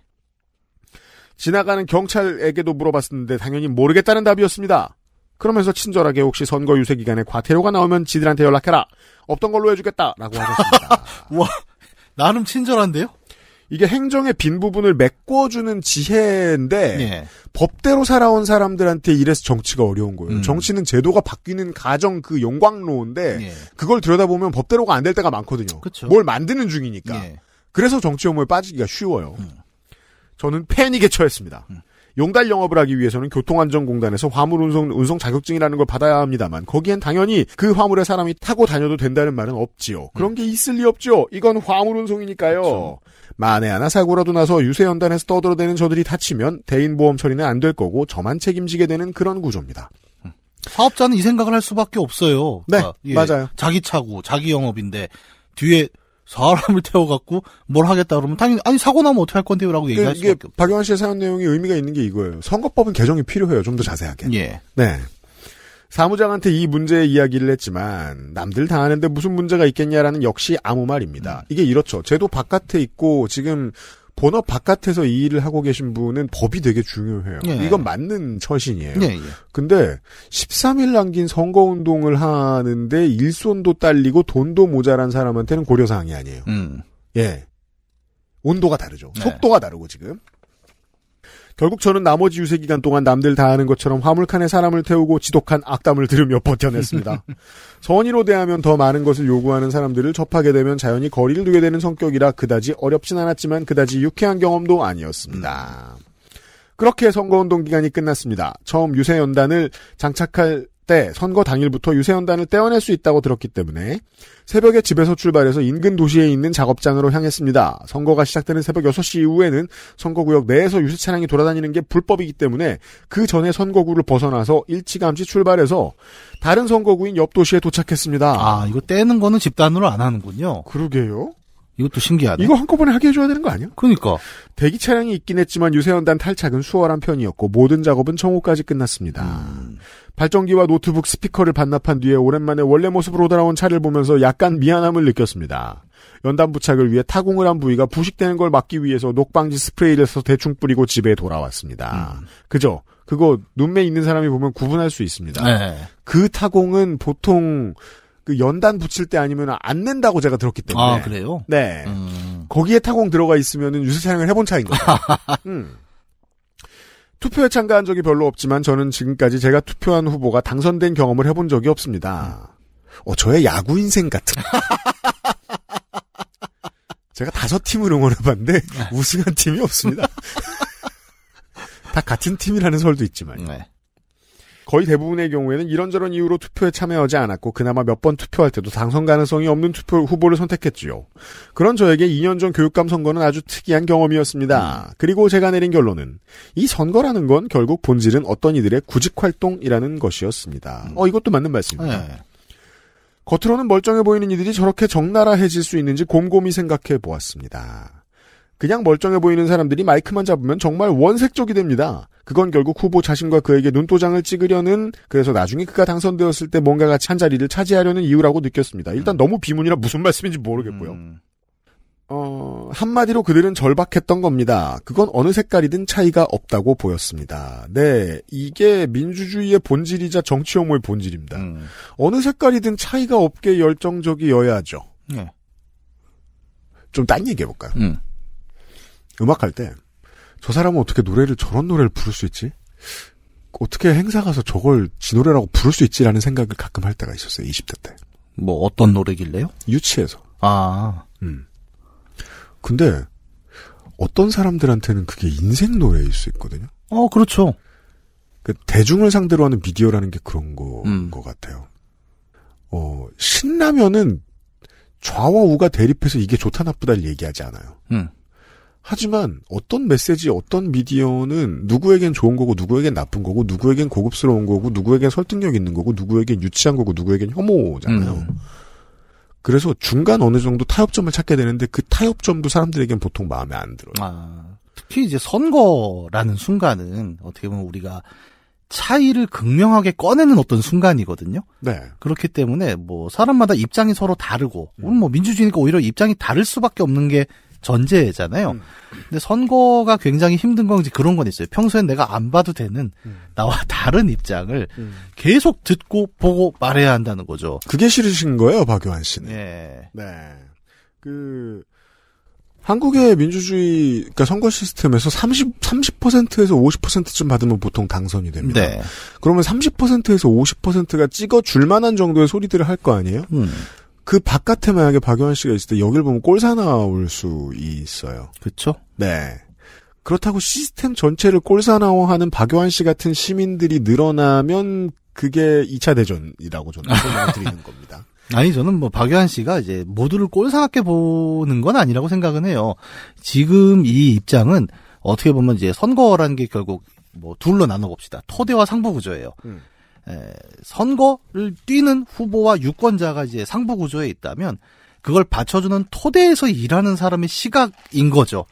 지나가는 경찰에게도 물어봤었는데 당연히 모르겠다는 답이었습니다. 그러면서 친절하게 혹시 선거 유세 기간에 과태료가 나오면 지들한테 연락해라. 없던 걸로 해주겠다라고 하셨습니다. [LAUGHS] 와 나름 친절한데요? 이게 행정의 빈 부분을 메꿔주는 지혜인데 예. 법대로 살아온 사람들한테 이래서 정치가 어려운 거예요. 음. 정치는 제도가 바뀌는 가정 그영광로인데 예. 그걸 들여다보면 법대로가 안 될 때가 많거든요. 그쵸. 뭘 만드는 중이니까. 예. 그래서 정치 혐오에 빠지기가 쉬워요. 음. 저는 패닉에 처했습니다. 음. 용달 영업을 하기 위해서는 교통안전공단에서 화물 운송, 운송 자격증이라는 걸 받아야 합니다만 거기엔 당연히 그 화물에 사람이 타고 다녀도 된다는 말은 없지요. 그런 음. 게 있을 리 없죠. 이건 화물 운송이니까요. 그렇죠. 만에 하나 사고라도 나서 유세연단에서 떠들어대는 저들이 다치면 대인보험 처리는 안 될 거고 저만 책임지게 되는 그런 구조입니다. 음. 사업자는 이 생각을 할 수밖에 없어요. 네, 그 예, 맞아요. 자기 차고 자기 영업인데 뒤에 사람을 태워갖고 뭘 하겠다 그러면 당연히 아니 사고 나면 어떻게 할 건데요라고 그러니까 얘기할 그, 수밖에 없죠. 박영환 씨의 사연 내용이 의미가 있는 게 이거예요. 선거법은 개정이 필요해요. 좀 더 자세하게. 예. 네. 사무장한테 이 문제의 이야기를 했지만 남들 당하는데 무슨 문제가 있겠냐라는 역시 아무 말입니다. 음. 이게 이렇죠. 제도 바깥에 있고 지금 본업 바깥에서 이 일을 하고 계신 분은 법이 되게 중요해요. 예. 이건 맞는 처신이에요. 예, 예. 근데 13일 남긴 선거운동을 하는데 일손도 딸리고 돈도 모자란 사람한테는 고려사항이 아니에요. 음. 예. 온도가 다르죠. 네. 속도가 다르고 지금. 결국 저는 나머지 유세 기간 동안 남들 다 하는 것처럼 화물칸에 사람을 태우고 지독한 악담을 들으며 [LAUGHS] 버텨냈습니다. 선의로 대하면 더 많은 것을 요구하는 사람들을 접하게 되면 자연히 거리를 두게 되는 성격이라 그다지 어렵진 않았지만 그다지 유쾌한 경험도 아니었습니다. 그렇게 선거운동 기간이 끝났습니다. 처음 유세연단을 장착할 때 선거 당일부터 유세연단을 떼어낼 수 있다고 들었기 때문에 새벽에 집에서 출발해서 인근 도시에 있는 작업장으로 향했습니다. 선거가 시작되는 새벽 6시 이후에는 선거구역 내에서 유세 차량이 돌아다니는 게 불법이기 때문에 그 전에 선거구를 벗어나서 일찌감치 출발해서 다른 선거구인 옆 도시에 도착했습니다. 아, 이거 떼는 거는 집단으로 안 하는군요. 그러게요. 이것도 신기하다. 이거 한꺼번에 하게 해줘야 되는 거 아니야? 그러니까. 대기 차량이 있긴 했지만 유세연단 탈착은 수월한 편이었고 모든 작업은 청호까지 끝났습니다. 음. 발전기와 노트북 스피커를 반납한 뒤에 오랜만에 원래 모습으로 돌아온 차를 보면서 약간 미안함을 느꼈습니다. 연단 부착을 위해 타공을 한 부위가 부식되는 걸 막기 위해서 녹방지 스프레이를 써서 대충 뿌리고 집에 돌아왔습니다. 음. 그죠? 그거 눈매 있는 사람이 보면 구분할 수 있습니다. 네. 그 타공은 보통 그 연단 붙일 때 아니면 안 낸다고 제가 들었기 때문에. 아, 그래요? 네. 음. 거기에 타공 들어가 있으면 유세 차량을 해본 차인 거요 [LAUGHS] 음. 투표에 참가한 적이 별로 없지만 저는 지금까지 제가 투표한 후보가 당선된 경험을 해본 적이 없습니다. 어, 저의 야구 인생 같은. [LAUGHS] 제가 다섯 팀을 응원해봤는데 우승한 팀이 없습니다. [LAUGHS] 다 같은 팀이라는 설도 있지만. 네. 거의 대부분의 경우에는 이런저런 이유로 투표에 참여하지 않았고 그나마 몇 번 투표할 때도 당선 가능성이 없는 투표 후보를 선택했지요. 그런 저에게 2년 전 교육감 선거는 아주 특이한 경험이었습니다. 그리고 제가 내린 결론은 이 선거라는 건 결국 본질은 어떤 이들의 구직 활동이라는 것이었습니다. 어 이것도 맞는 말씀입니다. 네. 겉으로는 멀쩡해 보이는 이들이 저렇게 적나라해질 수 있는지 곰곰이 생각해 보았습니다. 그냥 멀쩡해 보이는 사람들이 마이크만 잡으면 정말 원색적이 됩니다. 그건 결국 후보 자신과 그에게 눈도장을 찍으려는 그래서 나중에 그가 당선되었을 때 뭔가 같이 한 자리를 차지하려는 이유라고 느꼈습니다. 일단 음. 너무 비문이라 무슨 말씀인지 모르겠고요. 음. 어, 한마디로 그들은 절박했던 겁니다. 그건 어느 색깔이든 차이가 없다고 보였습니다. 네, 이게 민주주의의 본질이자 정치혐오의 본질입니다. 음. 어느 색깔이든 차이가 없게 열정적이어야죠. 네. 좀딴 얘기 해볼까요? 음. 음악 할때 저 사람은 어떻게 노래를 저런 노래를 부를 수 있지? 어떻게 행사 가서 저걸 지 노래라고 부를 수 있지라는 생각을 가끔 할 때가 있었어요. 20대 때. 뭐 어떤 노래길래요? 유치해서. 아. 음. 근데 어떤 사람들한테는 그게 인생 노래일 수 있거든요. 어, 그렇죠. 그 대중을 상대로 하는 미디어라는 게 그런 거것 음. 같아요. 어, 신라면은 좌와 우가 대립해서 이게 좋다 나쁘다를 얘기하지 않아요. 음. 하지만 어떤 메시지, 어떤 미디어는 누구에겐 좋은 거고, 누구에겐 나쁜 거고, 누구에겐 고급스러운 거고, 누구에겐 설득력 있는 거고, 누구에겐 유치한 거고, 누구에겐 혐오잖아요. 음. 그래서 중간 어느 정도 타협점을 찾게 되는데 그 타협점도 사람들에겐 보통 마음에 안 들어요. 아, 특히 이제 선거라는 순간은 어떻게 보면 우리가 차이를 극명하게 꺼내는 어떤 순간이거든요. 네. 그렇기 때문에 뭐 사람마다 입장이 서로 다르고, 오늘 뭐 민주주의니까 오히려 입장이 다를 수밖에 없는 게 전제잖아요. 음. 근데 선거가 굉장히 힘든 건지 그런 건 있어요. 평소엔 내가 안 봐도 되는 음. 나와 [LAUGHS] 다른 입장을 음. 계속 듣고 보고 말해야 한다는 거죠. 그게 싫으신 거예요, 박유한 씨는. 예. 네. 그 한국의 민주주의 그러니까 선거 시스템에서 30 30%에서 50%쯤 받으면 보통 당선이 됩니다. 네. 그러면 30%에서 50%가 찍어 줄 만한 정도의 소리들을 할 거 아니에요? 음. 그 바깥에 만약에 박유환 씨가 있을 때 여길 보면 꼴사 나올 수 있어요. 그렇죠? 네. 그렇다고 시스템 전체를 꼴사나워하는 박유환 씨 같은 시민들이 늘어나면 그게 2차 대전이라고 저는 [LAUGHS] 생각을 드리는 겁니다. 아니 저는 뭐 박유한 씨가 이제 모두를 꼴사납게 보는 건 아니라고 생각은 해요. 지금 이 입장은 어떻게 보면 이제 선거라는 게 결국 뭐 둘로 나눠 봅시다. 토대와 상부 구조예요. 음. 선거를 뛰는 후보와 유권자가 이제 상부 구조에 있다면 그걸 받쳐주는 토대에서 일하는 사람의 시각인 거죠.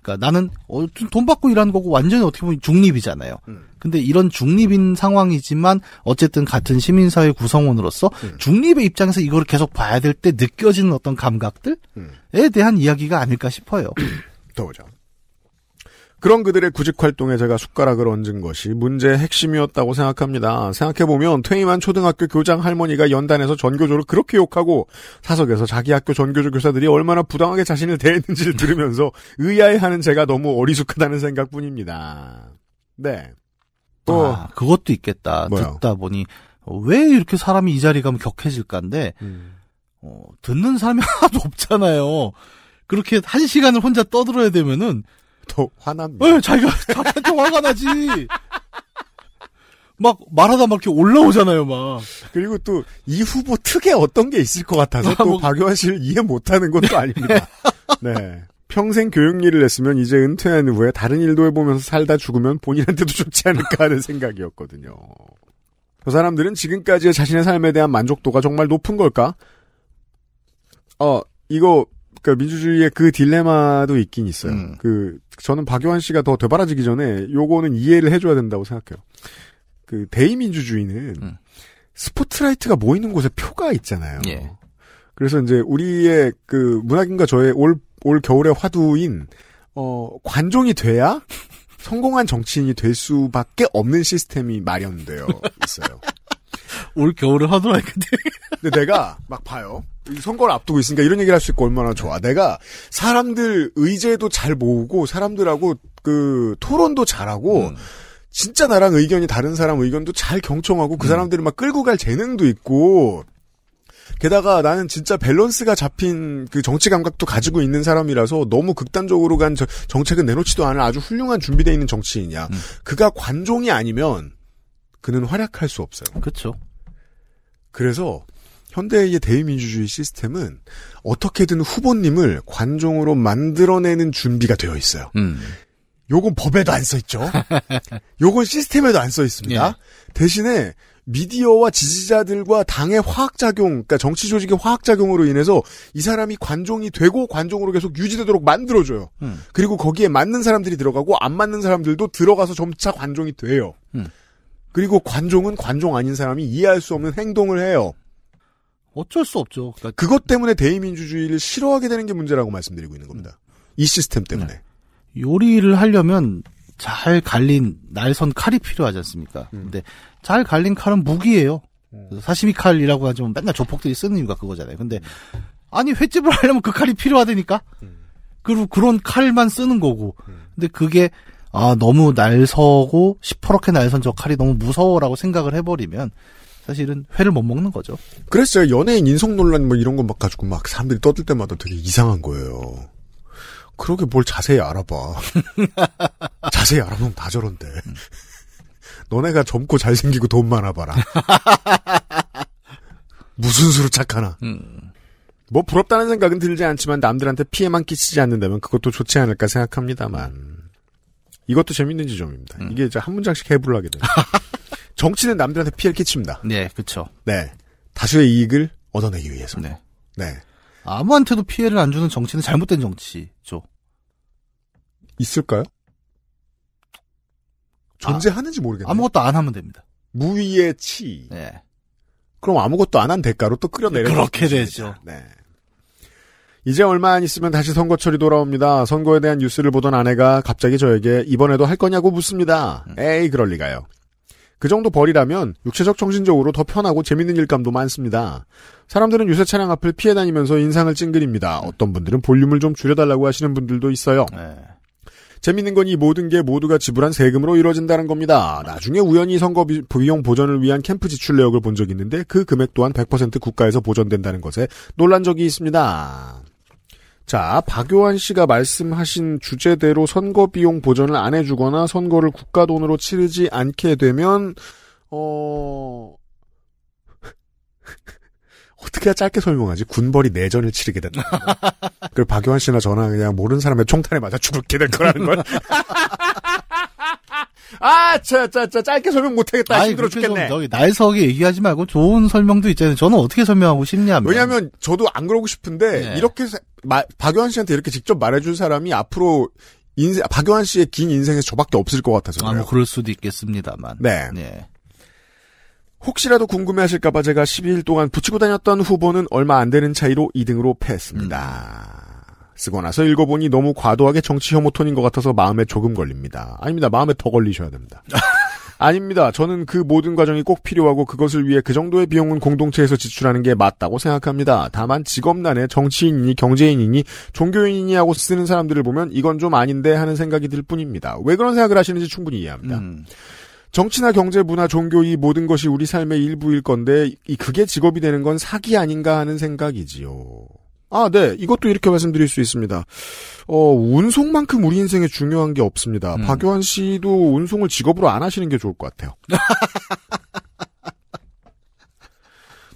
그러니까 나는 어, 돈 받고 일하는 거고 완전히 어떻게 보면 중립이잖아요. 음. 근데 이런 중립인 상황이지만 어쨌든 같은 시민사회 구성원으로서 음. 중립의 입장에서 이걸 계속 봐야 될 때 느껴지는 어떤 감각들에 음. 대한 이야기가 아닐까 싶어요. 더보죠. 그런 그들의 구직 활동에 제가 숟가락을 얹은 것이 문제의 핵심이었다고 생각합니다. 생각해보면 퇴임한 초등학교 교장 할머니가 연단에서 전교조를 그렇게 욕하고 사석에서 자기 학교 전교조 교사들이 얼마나 부당하게 자신을 대했는지를 들으면서 의아해하는 제가 너무 어리숙하다는 생각뿐입니다. 네. 또 아, 그것도 있겠다. 뭐요? 듣다 보니 왜 이렇게 사람이 이 자리 가면 격해질까인데 음. 어, 듣는 사람이 [LAUGHS] 하나도 없잖아요. 그렇게 한 시간을 혼자 떠들어야 되면은 더 화납니다. 네, 자기가 자기한 [LAUGHS] 화가 나지. 막 말하다 막 이렇게 올라오잖아요, 막. 그리고 또 이 후보 특에 어떤 게 있을 것 같아서 아, 또 뭐... 박유환 씨를 이해 못하는 것도 아닙니다. [LAUGHS] 네. 평생 교육 일을 했으면 이제 은퇴한 후에 다른 일도 해보면서 살다 죽으면 본인한테도 좋지 않을까 하는 생각이었거든요. 그 사람들은 지금까지의 자신의 삶에 대한 만족도가 정말 높은 걸까? 어, 이거 그러니까 민주주의의 그 딜레마도 있긴 있어요. 음. 그 저는 박요한 씨가 더 되바라지기 전에 요거는 이해를 해줘야 된다고 생각해요. 그 대의민주주의는 음. 스포트라이트가 모이는 곳에 표가 있잖아요. 예. 그래서 이제 우리의 그 문학인과 저의 올 올 겨울의 화두인 어 관종이 돼야 [LAUGHS] 성공한 정치인이 될 수밖에 없는 시스템이 마련되어 있어요. [LAUGHS] 올 겨울에 화두라니까. 근데 내가 막 봐요. 선거를 앞두고 있으니까 이런 얘기를 할 수 있고 얼마나 좋아. 내가 사람들 의제도 잘 모으고 사람들하고 그 토론도 잘하고 음. 진짜 나랑 의견이 다른 사람 의견도 잘 경청하고 그 음. 사람들을 막 끌고 갈 재능도 있고 게다가 나는 진짜 밸런스가 잡힌 그 정치 감각도 가지고 있는 사람이라서 너무 극단적으로 간 저, 정책은 내놓지도 않은 아주 훌륭한 준비되어 있는 정치인이야. 음. 그가 관종이 아니면 그는 활약할 수 없어요. 그렇죠. 그래서 현대의 대의민주주의 시스템은 어떻게든 후보님을 관종으로 만들어내는 준비가 되어 있어요. 음. 요건 법에도 안 써 있죠. [LAUGHS] 요건 시스템에도 안 써 있습니다. 예. 대신에 미디어와 지지자들과 당의 화학작용, 그러니까 정치 조직의 화학작용으로 인해서 이 사람이 관종이 되고 관종으로 계속 유지되도록 만들어줘요. 음. 그리고 거기에 맞는 사람들이 들어가고 안 맞는 사람들도 들어가서 점차 관종이 돼요. 음. 그리고 관종은 관종 아닌 사람이 이해할 수 없는 행동을 해요. 어쩔 수 없죠. 그러니까 그것 때문에 대의민주주의를 싫어하게 되는 게 문제라고 말씀드리고 있는 겁니다. 음. 이 시스템 때문에. 네. 요리를 하려면 잘 갈린 날선 칼이 필요하지 않습니까? 음. 근데 잘 갈린 칼은 무기예요. 음. 사시미 칼이라고 하지만 맨날 조폭들이 쓰는 이유가 그거잖아요. 근데 음. 아니 횟집을 하려면 그 칼이 필요하다니까. 음. 그리고 그런 칼만 쓰는 거고. 근데 그게 아 너무 날서고 시퍼렇게 날선 저 칼이 너무 무서워라고 생각을 해버리면 사실은 회를 못 먹는 거죠. 그랬어요. 연예인 인성 논란 뭐 이런 거막 가지고 막 사람들이 떠들 때마다 되게 이상한 거예요. 그러게 뭘 자세히 알아봐. [LAUGHS] 자세히 알아보면 다 저런데. [LAUGHS] 너네가 젊고 잘생기고 돈 많아 봐라. [LAUGHS] 무슨 수로 착하나. 음. 뭐 부럽다는 생각은 들지 않지만 남들한테 피해만 끼치지 않는다면 그것도 좋지 않을까 생각합니다만. 이것도 재밌는 지점입니다. 음. 이게 이제 한 문장씩 해보려 고 하게 돼요. 정치는 남들한테 피해를 끼칩니다. 네, 그렇죠. 네, 다수의 이익을 얻어내기 위해서. 네. 네. 아무한테도 피해를 안 주는 정치는 잘못된 정치죠. 있을까요? 존재하는지 아, 모르겠네요. 아무것도 안 하면 됩니다. 무위의 치. 네. 그럼 아무것도 안 한 대가로 또 끌어내려. 네, 그렇게 되죠. 네. 이제 얼마 안 있으면 다시 선거철이 돌아옵니다. 선거에 대한 뉴스를 보던 아내가 갑자기 저에게 이번에도 할 거냐고 묻습니다. 음. 에이 그럴 리가요. 그 정도 벌이라면 육체적 정신적으로 더 편하고 재밌는 일감도 많습니다. 사람들은 유세 차량 앞을 피해 다니면서 인상을 찡그립니다. 어떤 분들은 볼륨을 좀 줄여달라고 하시는 분들도 있어요. 네. 재밌는 건 이 모든 게 모두가 지불한 세금으로 이루어진다는 겁니다. 나중에 우연히 선거 비용 보전을 위한 캠프 지출 내역을 본 적이 있는데 그 금액 또한 100% 국가에서 보전된다는 것에 논란 적이 있습니다. 자, 박요한 씨가 말씀하신 주제대로 선거 비용 보전을 안 해주거나 선거를 국가 돈으로 치르지 않게 되면, 어, [LAUGHS] 어떻게 해야 짧게 설명하지? 군벌이 내전을 네 치르게 된다. 그리고 박요한 씨나 저나 그냥 모르는 사람의 총탄에 맞아 죽게 될 거라는 걸. [LAUGHS] 아, 자, 자, 자, 짧게 설명 못하겠다. 아이, 힘들어 죽겠네. 좀, 날석이 얘기하지 말고 좋은 설명도 있잖아요. 저는 어떻게 설명하고 싶냐면. 왜냐면 하 저도 안 그러고 싶은데, 네. 이렇게, 박요한 씨한테 이렇게 직접 말해준 사람이 앞으로 인생, 박요한 씨의 긴 인생에 저밖에 없을 것 같아서요. 아, 뭐, 그럴 수도 있겠습니다만. 네. 네. 혹시라도 궁금해하실까봐 제가 12일 동안 붙이고 다녔던 후보는 얼마 안 되는 차이로 2등으로 패했습니다. 음. 쓰고 나서 읽어보니 너무 과도하게 정치 혐오 톤인 것 같아서 마음에 조금 걸립니다. 아닙니다. 마음에 더 걸리셔야 됩니다. [LAUGHS] 아닙니다. 저는 그 모든 과정이 꼭 필요하고 그것을 위해 그 정도의 비용은 공동체에서 지출하는 게 맞다고 생각합니다. 다만 직업난에 정치인이니 경제인이니 종교인이니 하고 쓰는 사람들을 보면 이건 좀 아닌데 하는 생각이 들 뿐입니다. 왜 그런 생각을 하시는지 충분히 이해합니다. 음. 정치나 경제, 문화, 종교 이 모든 것이 우리 삶의 일부일 건데 이 그게 직업이 되는 건 사기 아닌가 하는 생각이지요. 아, 네. 이것도 이렇게 말씀드릴 수 있습니다. 어, 운송만큼 우리 인생에 중요한 게 없습니다. 음. 박요한 씨도 운송을 직업으로 안 하시는 게 좋을 것 같아요. [LAUGHS]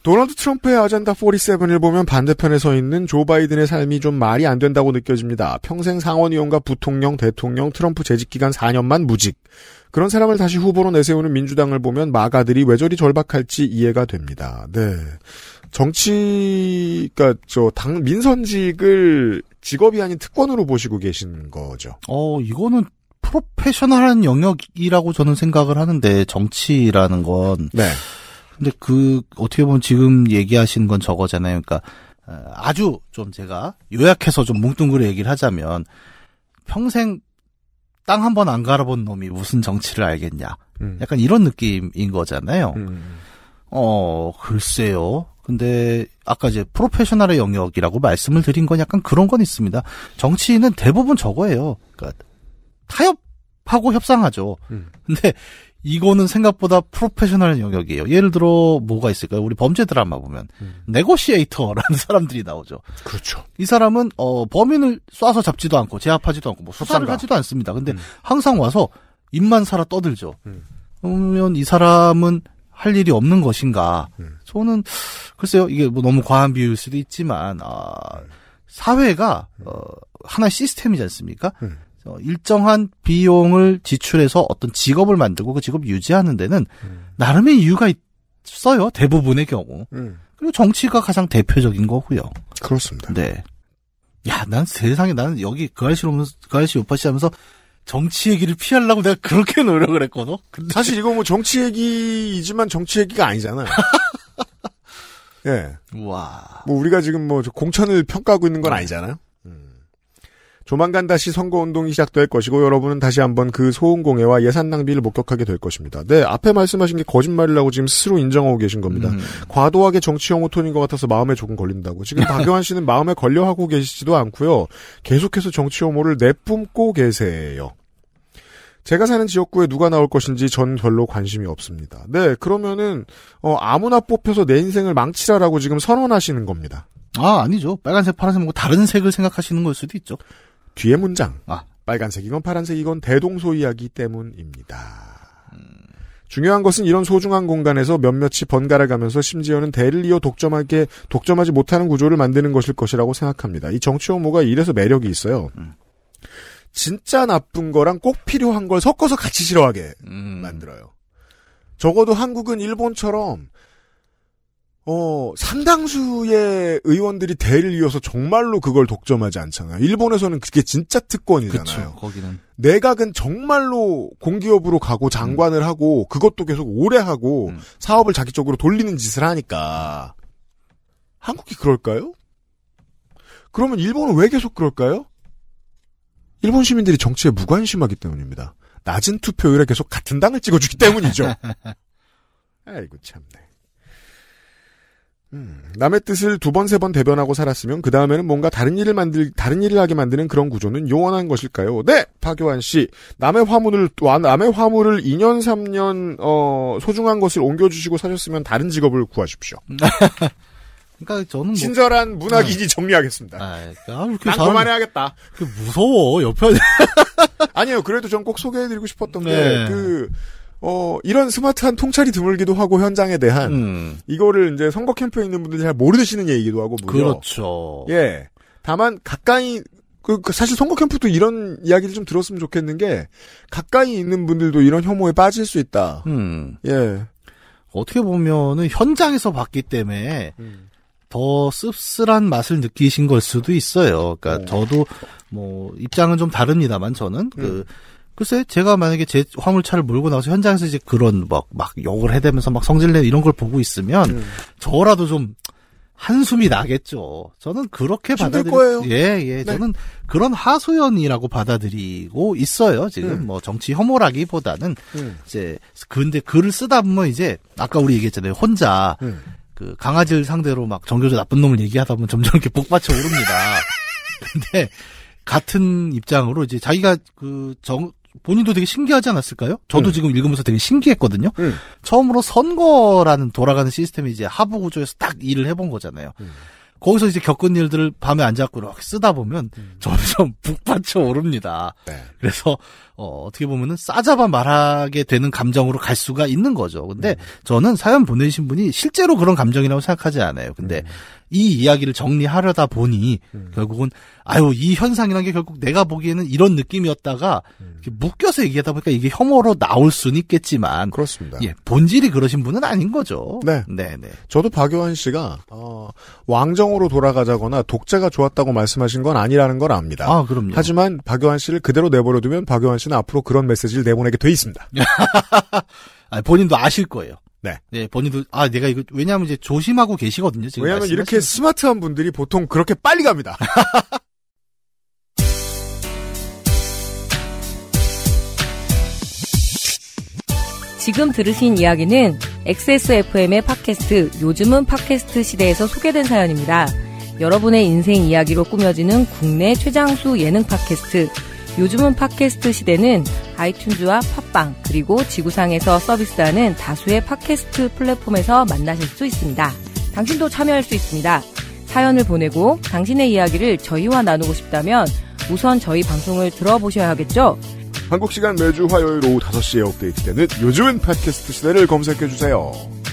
도널드 트럼프의 아젠다 47을 보면 반대편에 서 있는 조 바이든의 삶이 좀 말이 안 된다고 느껴집니다. 평생 상원의원과 부통령, 대통령, 트럼프 재직 기간 4년만 무직. 그런 사람을 다시 후보로 내세우는 민주당을 보면 마가들이 왜 저리 절박할지 이해가 됩니다. 네. 정치, 그니까, 저, 당, 민선직을 직업이 아닌 특권으로 보시고 계신 거죠. 어, 이거는 프로페셔널한 영역이라고 저는 생각을 하는데, 정치라는 건. 네. 근데 그, 어떻게 보면 지금 얘기하시는 건 저거잖아요. 그러니까, 어, 아주 좀 제가 요약해서 좀 뭉뚱그려 얘기를 하자면, 평생 땅 한 번 안 갈아본 놈이 무슨 정치를 알겠냐. 음. 약간 이런 느낌인 거잖아요. 음. 어, 글쎄요. 근데 아까 이제 프로페셔널의 영역이라고 말씀을 드린 건 약간 그런 건 있습니다. 정치인은 대부분 저거예요. 그러니까 타협하고 협상하죠. 음. 근데 이거는 생각보다 프로페셔널 영역이에요. 예를 들어 뭐가 있을까요? 우리 범죄 드라마 보면 음. 네고시에이터라는 [LAUGHS] 사람들이 나오죠. 그렇죠. 이 사람은 어 범인을 쏴서 잡지도 않고 제압하지도 않고 뭐 수사를 수사가. 하지도 않습니다. 근데 음. 항상 와서 입만 살아 떠들죠. 음. 그러면 이 사람은 할 일이 없는 것인가? 음. 저는 글쎄요 이게 뭐 너무 과한 비유일 수도 있지만 아, 사회가 어, 하나의 시스템이지 않습니까? 음. 어, 일정한 비용을 지출해서 어떤 직업을 만들고 그 직업 유지하는 데는 음. 나름의 이유가 있어요. 대부분의 경우. 음. 그리고 정치가 가장 대표적인 거고요. 그렇습니다. 네. 야, 난 세상에 나는 여기 그 아저씨 오면서 그 아저씨 오빠 씨 하면서 정치 얘기를 피하려고 내가 그렇게 노력을 했거든. 근데... 사실 이거 뭐 정치 얘기이지만 정치 얘기가 아니잖아요. [LAUGHS] 예. 와. 뭐 우리가 지금 뭐 공천을 평가하고 있는 건 아니잖아요. 조만간 다시 선거운동이 시작될 것이고 여러분은 다시 한번 그 소음공해와 예산 낭비를 목격하게 될 것입니다. 네, 앞에 말씀하신 게 거짓말이라고 지금 스스로 인정하고 계신 겁니다. 음. 과도하게 정치 혐오 톤인 것 같아서 마음에 조금 걸린다고. 지금 [LAUGHS] 박영환 씨는 마음에 걸려하고 계시지도 않고요. 계속해서 정치 혐오를 내뿜고 계세요. 제가 사는 지역구에 누가 나올 것인지 전 별로 관심이 없습니다. 네, 그러면은 어, 아무나 뽑혀서 내 인생을 망치라라고 지금 선언하시는 겁니다. 아, 아니죠. 빨간색, 파란색 뭐 다른 색을 생각하시는 걸 수도 있죠. 뒤에 문장. 아. 빨간색이건 파란색이건 대동소이하기 때문입니다. 중요한 것은 이런 소중한 공간에서 몇몇이 번갈아 가면서 심지어는 대를 이어 독점하게 독점하지 못하는 구조를 만드는 것일 것이라고 생각합니다. 이 정치 혐오가 이래서 매력이 있어요. 음. 진짜 나쁜 거랑 꼭 필요한 걸 섞어서 같이 싫어하게 음. 만들어요. 적어도 한국은 일본처럼 어, 상당수의 의원들이 대를 이어서 정말로 그걸 독점하지 않잖아요. 일본에서는 그게 진짜 특권이잖아요. 그쵸, 거기는. 내각은 정말로 공기업으로 가고 장관을 음. 하고 그것도 계속 오래 하고 음. 사업을 자기 쪽으로 돌리는 짓을 하니까 한국이 그럴까요? 그러면 일본은 왜 계속 그럴까요? 일본 시민들이 정치에 무관심하기 때문입니다. 낮은 투표율에 계속 같은 당을 찍어주기 때문이죠. [LAUGHS] 아이고 참네. 음, 남의 뜻을 두 번, 세 번 대변하고 살았으면 그 다음에는 뭔가 다른 일을 만들, 다른 일을 하게 만드는 그런 구조는 요원한 것일까요? 네! 파교환 씨. 남의 화물을, 남의 화물을 2년, 3년, 어, 소중한 것을 옮겨주시고 사셨으면 다른 직업을 구하십시오. [LAUGHS] 그니까 저는 뭐... 친절한 문학인이 네. 정리하겠습니다. 아, 그렇게 그러니까 그 난 그만해야겠다. 그 무서워 옆에 [LAUGHS] 아니요 그래도 전 꼭 소개해드리고 싶었던 네. 게그 어, 이런 스마트한 통찰이 드물기도 하고 현장에 대한 음. 이거를 이제 선거 캠프에 있는 분들이 잘 모르시는 얘기기도 하고 무려. 그렇죠. 예. 다만 가까이 그, 그 사실 선거 캠프도 이런 이야기를 좀 들었으면 좋겠는 게 가까이 있는 분들도 이런 혐오에 빠질 수 있다. 음. 예. 어떻게 보면은 현장에서 봤기 때문에 음. 더 씁쓸한 맛을 느끼신 걸 수도 있어요. 그러니까 오. 어. 저도 뭐 입장은 좀 다릅니다만 저는 그 음. 글쎄, 제가 만약에 제 화물차를 몰고 나와서 현장에서 이제 그런 막, 막 욕을 해대면서 막 성질내 이런 걸 보고 있으면, 음. 저라도 좀 한숨이 나겠죠. 저는 그렇게 받아들 거예요. 예, 예. 네. 저는 그런 하소연이라고 받아들이고 있어요. 지금 음. 뭐 정치 혐오라기보다는 음. 이제 근데 글을 쓰다 보면 이제 아까 우리 얘기했잖아요. 혼자 음. 그 강아지를 상대로 막 정교조 나쁜 놈을 얘기하다 보면 점점 이렇게 복받쳐 오릅니다. [LAUGHS] 근데 같은 입장으로 이제 자기가 그정 본인도 되게 신기하지 않았을까요? 저도 음. 지금 읽으면서 되게 신기했거든요. 음. 처음으로 선거라는 돌아가는 시스템이 이제 하부 구조에서 딱 일을 해본 거잖아요. 음. 거기서 이제 겪은 일들을 밤에 앉아갖고 이렇게 쓰다 보면 음. 점점 [LAUGHS] 북받쳐 오릅니다. 네. 그래서 어, 떻게 보면은 싸잡아 말하게 되는 감정으로 갈 수가 있는 거죠. 근데 음. 저는 사연 보내신 분이 실제로 그런 감정이라고 생각하지 않아요. 근데 음. 이 이야기를 정리하려다 보니 음. 결국은 아유 이 현상이란 게 결국 내가 보기에는 이런 느낌이었다가 음. 묶여서 얘기하다 보니까 이게 혐오로 나올 수는 있겠지만 그렇습니다. 예, 본질이 그러신 분은 아닌 거죠. 네, 네, 네. 저도 박요한 씨가 어, 왕정으로 돌아가자거나 독재가 좋았다고 말씀하신 건 아니라는 걸 압니다. 아, 그럼요. 하지만 박요한 씨를 그대로 내버려두면 박요한 씨는 앞으로 그런 메시지를 내보내게 돼 있습니다. [LAUGHS] 아, 본인도 아실 거예요. 네. 네, 본인도 아 내가 이거 왜냐하면 이제 조심하고 계시거든요. 지금 왜냐하면 하 이렇게 스마트한 분들이 보통 그렇게 빨리 갑니다. [LAUGHS] 지금 들으신 이야기는 XSFM의 팟캐스트 요즘은 팟캐스트 시대에서 소개된 사연입니다. 여러분의 인생 이야기로 꾸며지는 국내 최장수 예능 팟캐스트. 요즘은 팟캐스트 시대는 아이튠즈와 팟빵 그리고 지구상에서 서비스하는 다수의 팟캐스트 플랫폼에서 만나실 수 있습니다. 당신도 참여할 수 있습니다. 사연을 보내고 당신의 이야기를 저희와 나누고 싶다면 우선 저희 방송을 들어보셔야 하겠죠? 한국 시간 매주 화요일 오후 5시에 업데이트되는 요즘은 팟캐스트 시대를 검색해주세요.